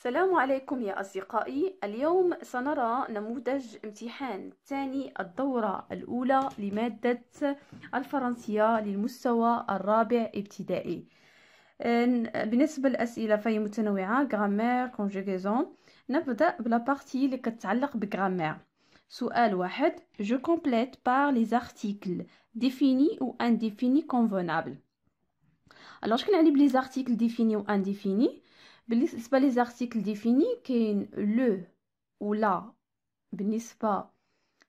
السلام عليكم يا أصدقائي اليوم سنرى نموذج امتحان ثاني الدورة الأولى لمادة الفرنسية للمستوى الرابع ابتدائي بالنسبة للأسئلة فهي متنوعة جرامير كونجيغيزون نبدأ بلا بارتي اللي كتعلق بغرامير سؤال واحد جو complète par les articles définis ou indéfinis convenables alors je connais les articles ديفيني و انديفيني بالنسبه لي زارتيكل ديفيني كاين لو ولا بالنسبه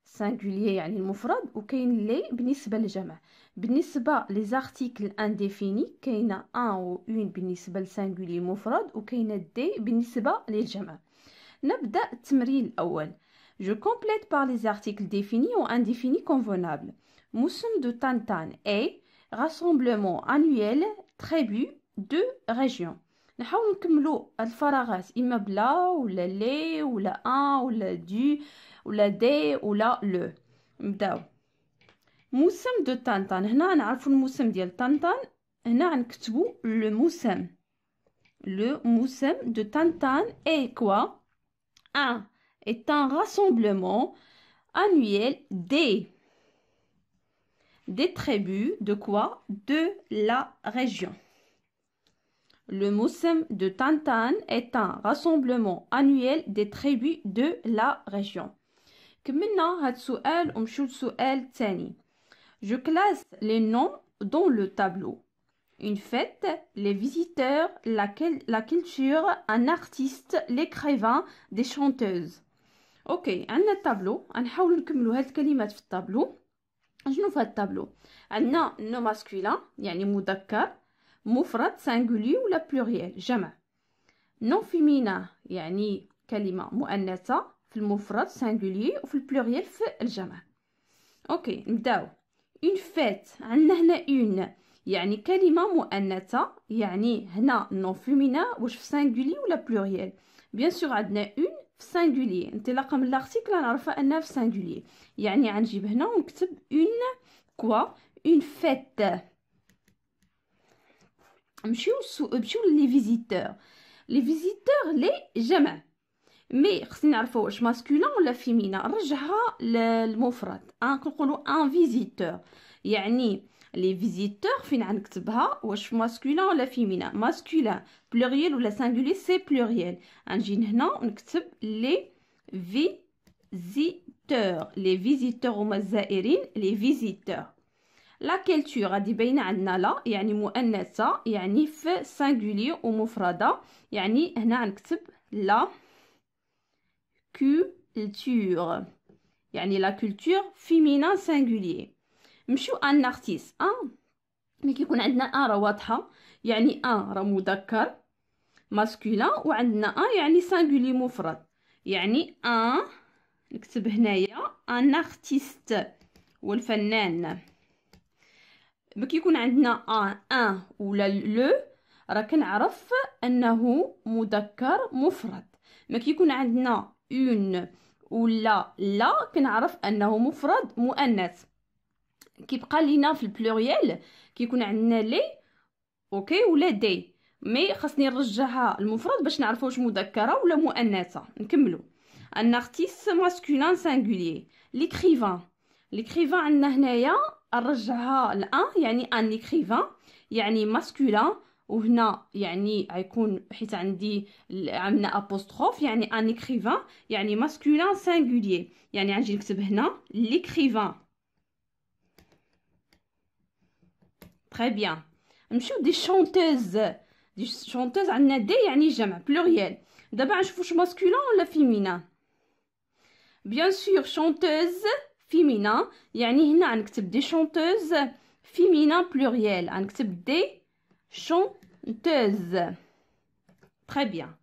سينغوليير يعني المفرد وكاين لي بالنسبه للجمع بالنسبه لي زارتيكل انديفيني كاينه ان و اون بالنسبه للسينغوليير المفرد وكاينه دي بالنسبه للجمع نبدا التمرين الاول Je complète par les articles définis ou indéfinis convenables. Moussoum de Tantan est rassemblement annuel, tribu de régions. نحاول نكملو الفراغات اما بلا ولا لي ولا ان ولا دو ولا دي ولا لو نبداو موسم دو هنا نعرفو الموسم ديال le هنا le moussem de Tantan est quoi Un Est un rassemblement annuel des, des tribus de quoi De la région. Le Moussem de Tantan est un rassemblement annuel des tribus de la région. Um Je classe les noms dans le tableau. Une fête, les visiteurs, la, culture, un artiste, l'écrivain, des chanteuses. Ok, on a le tableau. On va tableau. الكلمات في الطابلو. شنو في masculin, مفرد سانغولي ولا بلوريال جمع نون فيمينا يعني كلمة مؤنثة في المفرد سانغولي وفي البلوريال في الجمع اوكي نبداو اون فيت عندنا هنا اون يعني كلمة مؤنثة يعني هنا نون فيمينا واش في سانغولي ولا بلوريال بيان سور عندنا اون في سانغولي انطلاقا من لارتيكل نعرفها انها في سانغولي يعني غنجيب هنا ونكتب اون كوا اون فيت Les visiteurs sont les visiteurs. Les visiteurs, les gens. Mais, si on veut savoir si masculin ou féminin, on va revenir à mot-france. On va un visiteur. cest les visiteurs, on peut le masculin ou féminin. Masculin, pluriel ou singulier, c'est pluriel. On va écrire les visiteurs. Les visiteurs, on va les visiteurs. لا كالتور غادي باينه عندنا لا يعني مؤنثه يعني في سينغولير ومفرده يعني هنا غنكتب لا كولتور يعني لا كولتور فيمينا سينغولير نمشيو ان ارتيس ان ملي كيكون عندنا ان راه واضحه يعني ان راه مذكر ماسكولا وعندنا ان يعني سينغولير مفرد يعني ان نكتب هنايا ان ارتيست والفنان كيكون عندنا ان ان ولا لو راه كنعرف انه مذكر مفرد ما كيكون عندنا اون ولا لا كنعرف انه مفرد مؤنث كيبقى لينا في البلوريال كيكون عندنا لي اوكي ولا دي مي خاصني نرجعها المفرد باش نعرف واش مذكره ولا مؤنثه نكملوا ان ارتيست ماسكولين سينغولير ليكريفان ليكريفان عندنا هنايا نرجعها لان يعني ان اكريفان يعني ماسكولا وهنا يعني غيكون حيت عندي عملنا ابوستروف يعني ان اكريفان يعني ماسكولا سينغوليي يعني غنجي نكتب هنا ليكريفان تري بيان نمشيو دي شونتوز دي شونتوز عندنا دي يعني جمع بلوريال دابا غنشوفو واش ماسكولا ولا فيمينان بيان سور شونتوز féminin يعني هنا des chanteuses. féminin pluriel غنكتب des chanteuses. très bien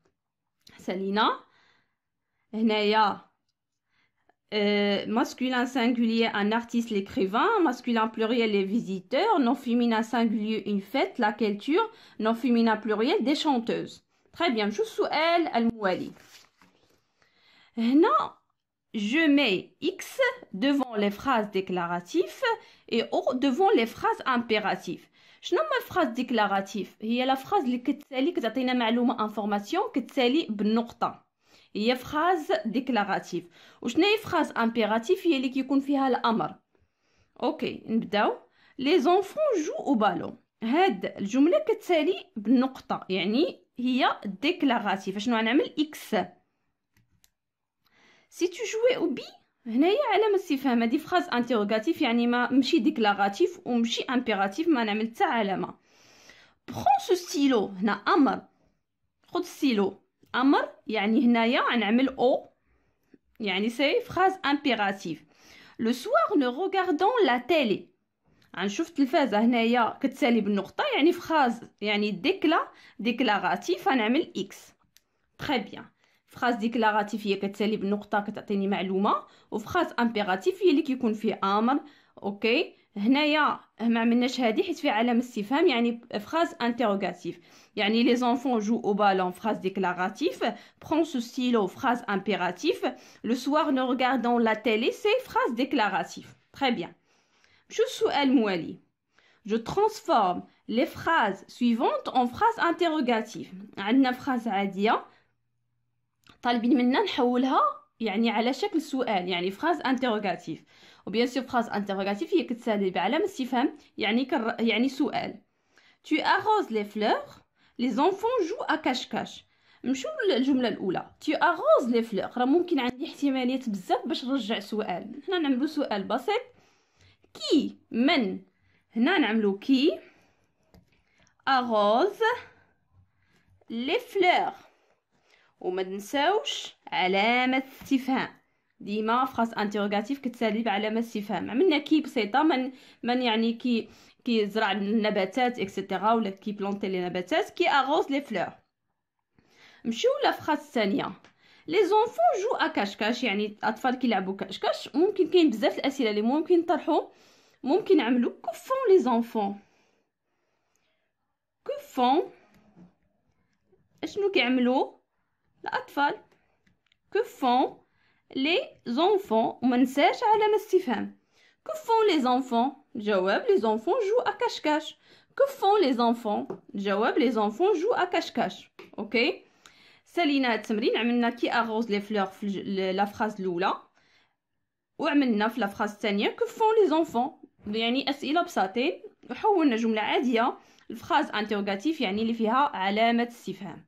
Salina, euh, masculin singulier, un artiste, l'écrivain. Masculin pluriel, les visiteurs. Non féminin singulier, une fête, la culture. Non féminin pluriel, des chanteuses. Très bien. Je suis elle, al-Mouali. Euh, non, je mets X devant les phrases déclaratives et O devant les phrases impératives. Je nomme ma phrase déclarative. Il y a la phrase qui est celle qui est une information qui est celle qui هي phrase ديكلاراتيف وشنو هي phrase امبيراتيف هي اللي كيكون فيها الامر اوكي نبداو هاد الجمله كتسالي بالنقطه يعني هي شنو غنعمل x. سي تو جوي او بي هنايا علامه استفهام هادي فراز انتيروغاتيف يعني ما ماشي ديكلاغاتيف ومشي امبيراتيف ما نعمل حتى علامه بخو سو ستيلو هنا امر خد ستيلو امر يعني هنايا نعمل او يعني سي فراز امبيراتيف لو سوار نو روغاردون لا تيلي غنشوف التلفازه هنايا كتسالي بالنقطه يعني فراز يعني ديكلا ديكلاغاتيف غنعمل اكس تخي بيان Phrase déclarative, il y a qu'un seul point qui donne une information. Au phrase impérative, il y a qui est dans Ok. Ici, on a une phrase qui est dans le même Phrase interrogative. Les enfants jouent au ballon. Phrase déclarative. Prends ceci. Phrase impérative. Le soir, nous regardons la télé. Phrase déclarative. Très bien. Je suis El Mouali. Je transforme les phrases suivantes en phrases interrogatives. Une phrase à dire. طالبين منا نحولها يعني على شكل سؤال يعني فراز انتروغاتيف وبيان سور فراز انتروغاتيف هي كتسالي بعلامه استفهام يعني كر... يعني سؤال tu arroses les fleurs les enfants jouent à cache-cache نمشيو للجمله الاولى tu arroses les fleurs راه ممكن عندي احتماليات بزاف باش نرجع سؤال حنا نعملو سؤال بسيط كي من هنا نعملو كي arrose les fleurs وما تنساوش علامه استفهام ديما فراس انتيروغاتيف كتسالي بعلامه استفهام عملنا كي بسيطه من من يعني كي كي زرع النباتات اكسيتيرا ولا كي بلونتي لي نباتات كي اغوز لي فلور نمشيو فراس الثانيه لي زونفون جو ا كاشكاش يعني الاطفال كيلعبوا كاشكاش ممكن كاين بزاف الاسئله اللي ممكن نطرحو ممكن نعملو كوفون لي زونفون كوفون اشنو كيعملو الأطفال كفون لي زونفون وما ننساش علامة استفهام كفون لي زونفون جواب لي زونفون جو à كفون لي زونفون جواب لي زونفون جو à اوكي سالينا هاد التمرين عملنا كي اغوز لي فلور في لا فراز الاولى وعملنا في لا فراز الثانيه كفون لي زونفون يعني اسئله بساطين وحولنا جمله عاديه لفراز انتيروغاتيف يعني اللي فيها علامه استفهام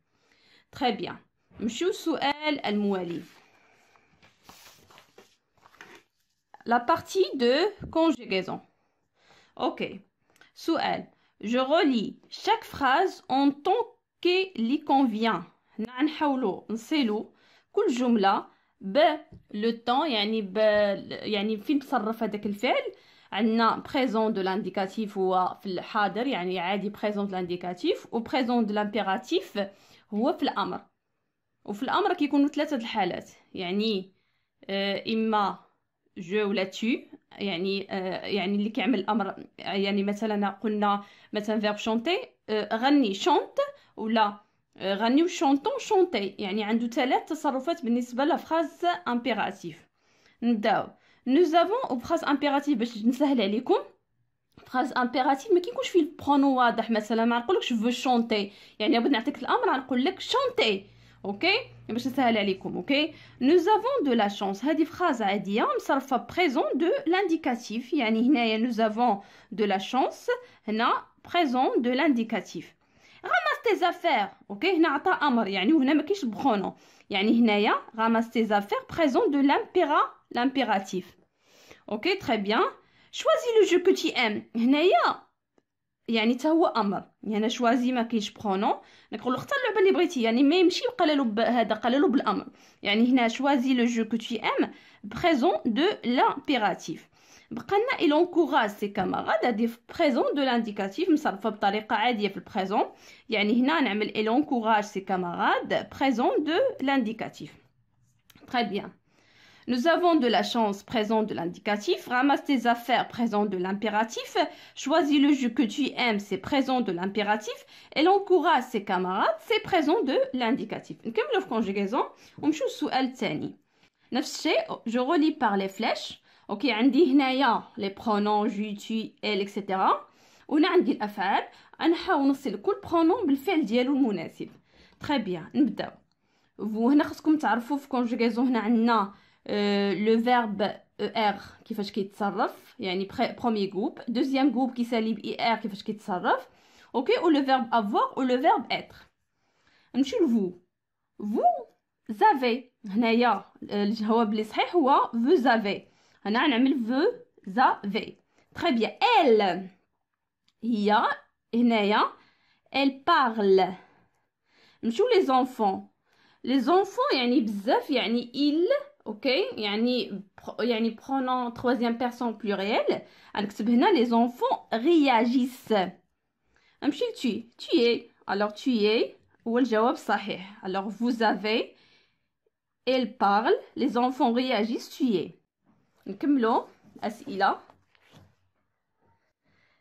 تري بيان نمشيو elle الموالي La partie de conjugaison. Ok. elle, Je relis chaque phrase en tant qu'il y convient. Nan haoulo, nselo. Kul jumla. B le temps. Yani le temps, film de Anna présent de l'indicatif ou a l'indicatif. Ou présent de l'impératif. وفي الامر كيكونوا ثلاثه الحالات يعني آه، اما جو ولا تي يعني آه، يعني اللي كيعمل الامر يعني مثلا قلنا مثلا فيرب شونتي آه، غني شونت ولا غني وشونتون شونتي يعني عنده ثلاث تصرفات بالنسبه لفراز امبيراتيف نبداو نو avons ou phrase باش نسهل عليكم فراز امبيراتيف ما كيكونش فيه البرونو واضح مثلا ما نقولكش فو شونتي يعني بغيت نعطيك الامر نقول لك شونتي nous avons de la chance هذه phrase fait présent de l'indicatif nous avons de la chance Na présent de l'indicatif ramasse tes affaires C'est un C'est affaires présent de l'impéra l'impératif Ok, très bien choisis le jeu que tu aimes يعني حتى هو امر يعني شوازي ما كاينش برونو نقولو اختار اللعبه اللي بغيتي يعني ما يمشي يبقى له هذا قال له بالامر يعني هنا شوازي لو جو كو تي ام بريزون دو لامبيراتيف بقى لنا اي encourage سي كامارادا دي بريزون دو لانديكاتيف مصرفه بطريقه عاديه في البريزون يعني هنا نعمل اي encourage سي كامارادا بريزون دو لانديكاتيف تري بيان Nous avons de la chance présent de l'indicatif, ramasse tes affaires présent de l'impératif, choisis le jeu que tu aimes, c'est présent de l'impératif, et l'encourage ses camarades, c'est présent de l'indicatif. نكملو في conjugaison, On السؤال الثاني. نفس الشيء, je relis par les flèches. OK, عندي هنايا les pronoms je, tu, elle, etc. وهنا عندي الافعال, غنحاول نصل كل pronom بالفعل ديالو المناسب. Très bien, نبداو. هنا خصكم تعرفوا في conjugaison هنا عندنا euh, le verbe ER qui fait qu'il s'arrêf, yani pre premier groupe, deuxième groupe qui s'alibe ER qui fait qu'il s'arrêf, ok, ou le verbe avoir ou le verbe être. Monsieur vous, vous avez, naya, euh, le jawab le sahih ou vous avez, on a un amil vous avez. Très bien, elle, ya, naya, elle parle. Monsieur les enfants, les enfants, y a ni ils, Ok يعني يعني pronom troisième personne pluriel غنكتب هنا les enfants réagissent نمشي hein, tu es alors tu es هو الجواب صحيح alors vous avez elle parle les enfants réagissent tu es نكملو اسئله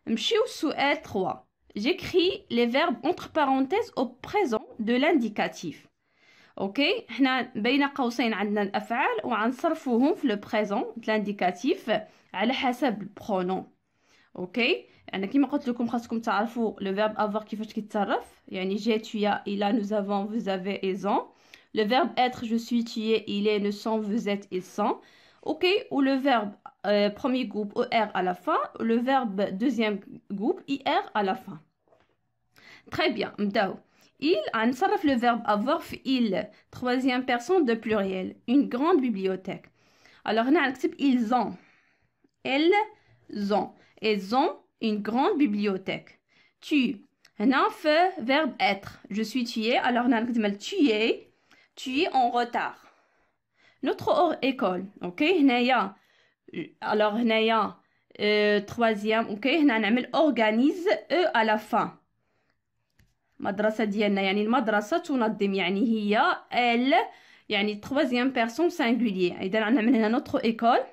نمشيو لسؤال 3 j'écris les verbes entre parenthèses au présent de l'indicatif Ok, présent l'indicatif قوسين عندنا الافعال le في لو et لانديكاتيف على حسب البرونون اوكي انا tu as il a nous avons vous avez ils ont le verbe être je suis tu il est nous sommes vous êtes ils sont OK ou le verbe euh, premier groupe er à la fin le verbe deuxième groupe ir à la fin très bien il, a le verbe avoir il, troisième personne de pluriel, une grande bibliothèque. Alors, on a ils ont. Elles ont. Elles ont une grande bibliothèque. Tu. On a verbe être. Je suis tué. Alors, on a tu es. Tu es en retard. Notre école. OK? هنايا. Alors, هنايا. Euh, troisième. OK? هنا نعمل organise eux à la fin. Madrasa dit elle, madrasa. Nous nous allons donner, signifie elle. Signifie troisième personne singulière. Aider à a manière de notre école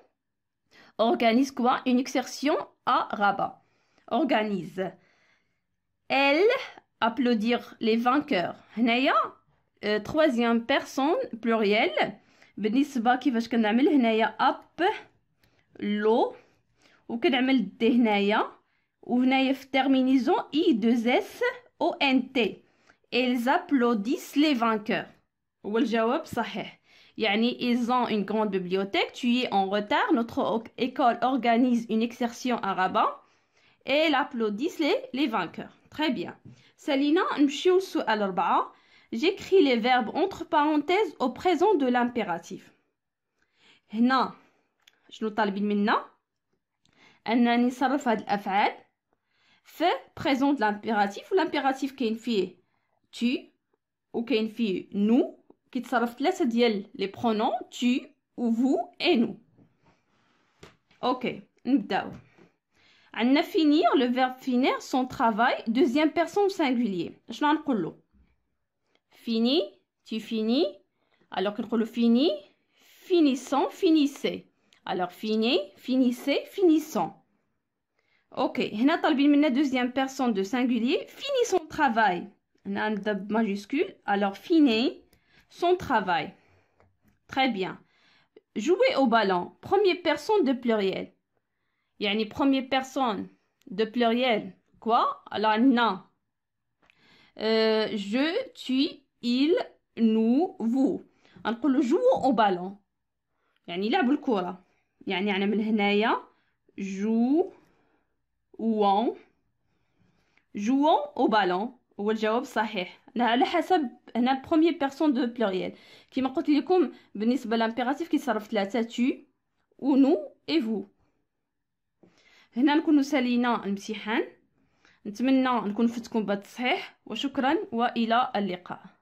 organise quoi une excursion à Rabat. Organise elle applaudir les vainqueurs. Naya euh, troisième personne plurielle. Benisba qui va se faire à la up l'eau ou faire à la ou venir terminaison i deux s ONT et ils applaudissent les vainqueurs. Yani, ils ont une grande bibliothèque, tu es en retard, notre école organise une excursion à Rabat et ils applaudissent les, vainqueurs. Très bien. Salina, j'écris les verbes entre parenthèses au présent de l'impératif. هنا شنو طالبين منا انني نصرف fait présente l'impératif ou l'impératif une fille, tu ou une fille, nous qui laisse dire les pronoms tu ou vous et nous. OK, نبداو. عندنا finir le verbe finir son travail deuxième personne singulier. شنو غنقولو Fini, tu finis. Alors le fini, finissons, finissez. Alors fini, finissez, finissons. OK, هنا طالبين deuxième personne de singulier, fini son travail. majuscule, alors fini son travail. Très bien. Jouer au ballon, première personne de pluriel. une première personne de pluriel. Quoi Alors non. Euh, je, tu, il, nous, vous. le jouer au ballon. يعني لعبوا a يعني أنا من هنايا joue وون jouons او بالون هو الجواب صحيح على حسب هنا بروميير بيرسون دو بلوريال كيما قلت لكم بالنسبه لامبيراتيف كيتصرف ثلاثه تو نو اي فو هنا نكونوا سالينا الامتحان نتمنى نكون فتكم بالتصحيح وشكرا والى اللقاء